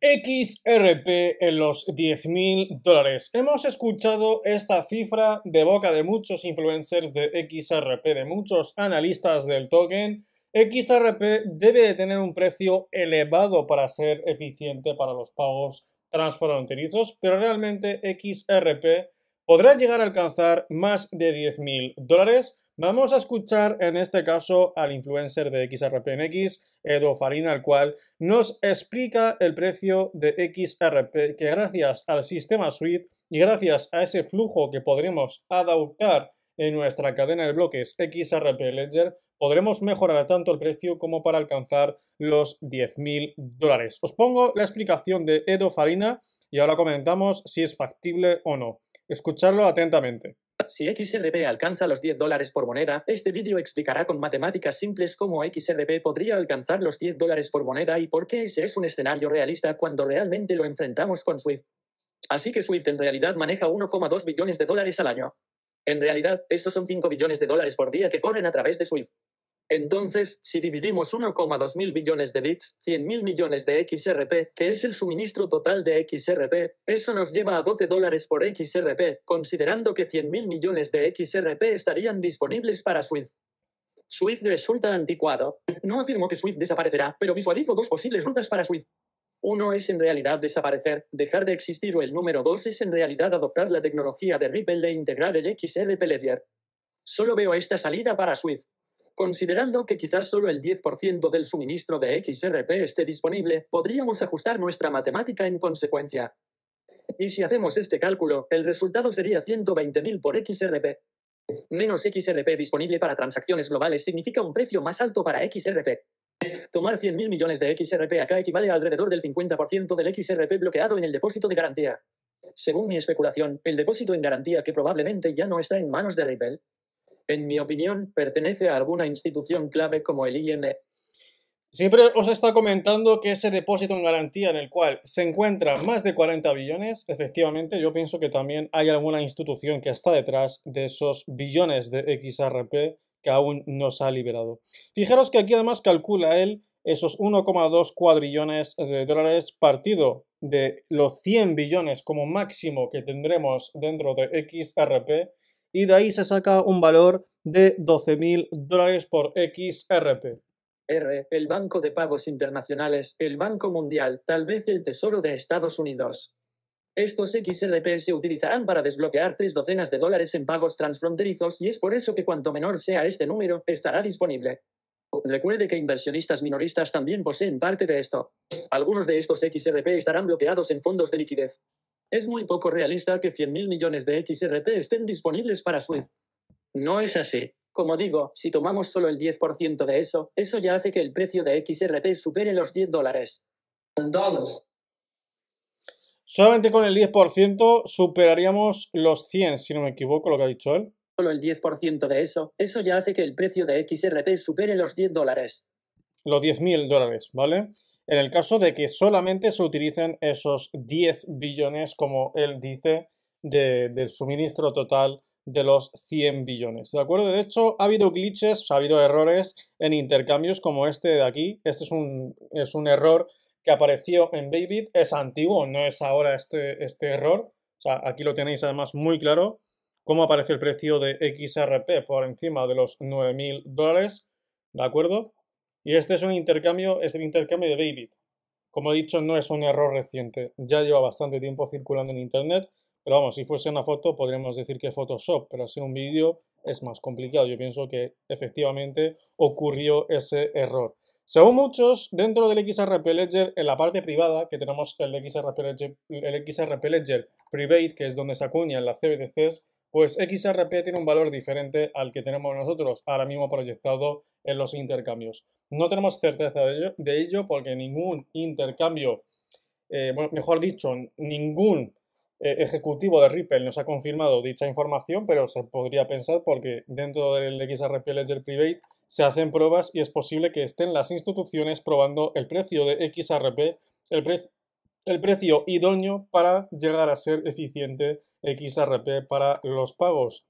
XRP en los 10.000 dólares. Hemos escuchado esta cifra de boca de muchos influencers de XRP, de muchos analistas del token. XRP debe de tener un precio elevado para ser eficiente para los pagos transfronterizos, pero realmente XRP podrá llegar a alcanzar más de 10.000 dólares. Vamos a escuchar en este caso al influencer de XRPNX, Edo Farina, el cual nos explica el precio de XRP que gracias al sistema Suite y gracias a ese flujo que podremos adaptar en nuestra cadena de bloques XRP Ledger, podremos mejorar tanto el precio como para alcanzar los 10.000 dólares. Os pongo la explicación de Edo Farina y ahora comentamos si es factible o no. Escucharlo atentamente. Si XRP alcanza los 10 dólares por moneda, este vídeo explicará con matemáticas simples cómo XRP podría alcanzar los 10 dólares por moneda y por qué ese es un escenario realista cuando realmente lo enfrentamos con Swift. Así que Swift en realidad maneja 1,2 billones de dólares al año. En realidad, esos son 5 billones de dólares por día que corren a través de Swift. Entonces, si dividimos 1,2 mil billones de bits, 100 mil millones de XRP, que es el suministro total de XRP, eso nos lleva a 12 dólares por XRP, considerando que 100 mil millones de XRP estarían disponibles para Swift. Swift resulta anticuado. No afirmo que Swift desaparecerá, pero visualizo dos posibles rutas para Swift. Uno es en realidad desaparecer, dejar de existir o el número dos es en realidad adoptar la tecnología de Ripple e integrar el XRP Ledger. Solo veo esta salida para Swift. Considerando que quizás solo el 10% del suministro de XRP esté disponible, podríamos ajustar nuestra matemática en consecuencia. Y si hacemos este cálculo, el resultado sería 120.000 por XRP. Menos XRP disponible para transacciones globales significa un precio más alto para XRP. Tomar 100.000 millones de XRP acá equivale a alrededor del 50% del XRP bloqueado en el depósito de garantía. Según mi especulación, el depósito en garantía que probablemente ya no está en manos de Ripple en mi opinión, pertenece a alguna institución clave como el INE. Siempre os está comentando que ese depósito en garantía en el cual se encuentran más de 40 billones, efectivamente, yo pienso que también hay alguna institución que está detrás de esos billones de XRP que aún no se ha liberado. Fijaros que aquí además calcula él esos 1,2 cuadrillones de dólares partido de los 100 billones como máximo que tendremos dentro de XRP y de ahí se saca un valor de 12.000 dólares por XRP. R, el Banco de Pagos Internacionales, el Banco Mundial, tal vez el Tesoro de Estados Unidos. Estos XRP se utilizarán para desbloquear tres docenas de dólares en pagos transfronterizos y es por eso que cuanto menor sea este número, estará disponible. Recuerde que inversionistas minoristas también poseen parte de esto. Algunos de estos XRP estarán bloqueados en fondos de liquidez. Es muy poco realista que 100.000 millones de XRP estén disponibles para Swift. No es así. Como digo, si tomamos solo el 10% de eso, eso ya hace que el precio de XRP supere los 10 dólares. Solamente con el 10% superaríamos los 100, si no me equivoco lo que ha dicho él. Solo el 10% de eso, eso ya hace que el precio de XRP supere los 10 dólares. Los 10.000 dólares, ¿vale? en el caso de que solamente se utilicen esos 10 billones, como él dice, del suministro total de los 100 billones. ¿De acuerdo? De hecho, ha habido glitches, ha habido errores en intercambios como este de aquí. Este es un, es un error que apareció en Baby, Es antiguo, no es ahora este, este error. O sea, aquí lo tenéis además muy claro. Cómo aparece el precio de XRP por encima de los 9.000 dólares. ¿De acuerdo? Y este es un intercambio, es el intercambio de Baby. Como he dicho, no es un error reciente, ya lleva bastante tiempo circulando en Internet, pero vamos, si fuese una foto podríamos decir que Photoshop, pero si un vídeo es más complicado. Yo pienso que efectivamente ocurrió ese error. Según muchos, dentro del XRP Ledger, en la parte privada, que tenemos el XRP Ledger, el XRP Ledger Private, que es donde se acuñan las CBDCs, pues XRP tiene un valor diferente al que tenemos nosotros ahora mismo proyectado en los intercambios. No tenemos certeza de ello, porque ningún intercambio, eh, mejor dicho, ningún eh, ejecutivo de Ripple nos ha confirmado dicha información, pero se podría pensar porque dentro del XRP Ledger Private se hacen pruebas y es posible que estén las instituciones probando el precio de XRP, el, el precio idóneo para llegar a ser eficiente XRP para los pagos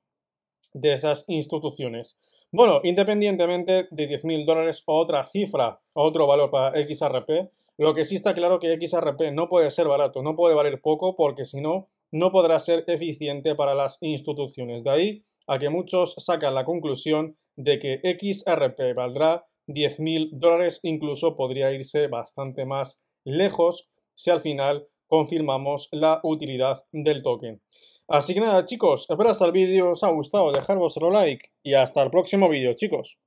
de esas instituciones. Bueno, independientemente de 10.000 dólares o otra cifra o otro valor para XRP, lo que sí está claro que XRP no puede ser barato, no puede valer poco porque si no, no podrá ser eficiente para las instituciones. De ahí a que muchos sacan la conclusión de que XRP valdrá 10.000 dólares, incluso podría irse bastante más lejos si al final confirmamos la utilidad del token. Así que nada chicos, espero hasta el vídeo os ha gustado, dejar vuestro like y hasta el próximo vídeo chicos.